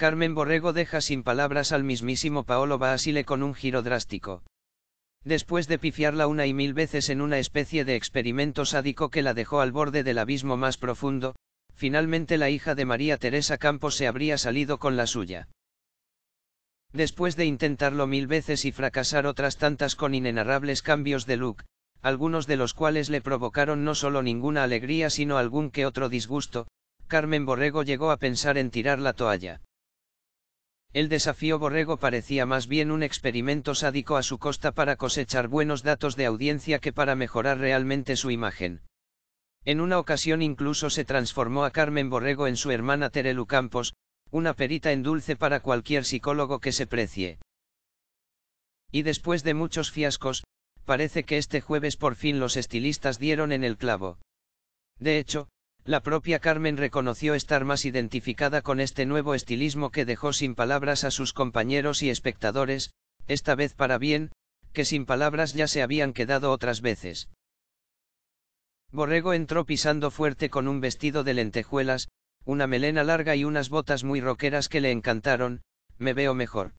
Carmen Borrego deja sin palabras al mismísimo Paolo Basile con un giro drástico. Después de pifiarla una y mil veces en una especie de experimento sádico que la dejó al borde del abismo más profundo, finalmente la hija de María Teresa Campos se habría salido con la suya. Después de intentarlo mil veces y fracasar otras tantas con inenarrables cambios de look, algunos de los cuales le provocaron no solo ninguna alegría sino algún que otro disgusto, Carmen Borrego llegó a pensar en tirar la toalla. El desafío Borrego parecía más bien un experimento sádico a su costa para cosechar buenos datos de audiencia que para mejorar realmente su imagen. En una ocasión incluso se transformó a Carmen Borrego en su hermana Terelu Campos, una perita en dulce para cualquier psicólogo que se precie. Y después de muchos fiascos, parece que este jueves por fin los estilistas dieron en el clavo. De hecho, la propia Carmen reconoció estar más identificada con este nuevo estilismo que dejó sin palabras a sus compañeros y espectadores, esta vez para bien, que sin palabras ya se habían quedado otras veces. Borrego entró pisando fuerte con un vestido de lentejuelas, una melena larga y unas botas muy roqueras que le encantaron, me veo mejor.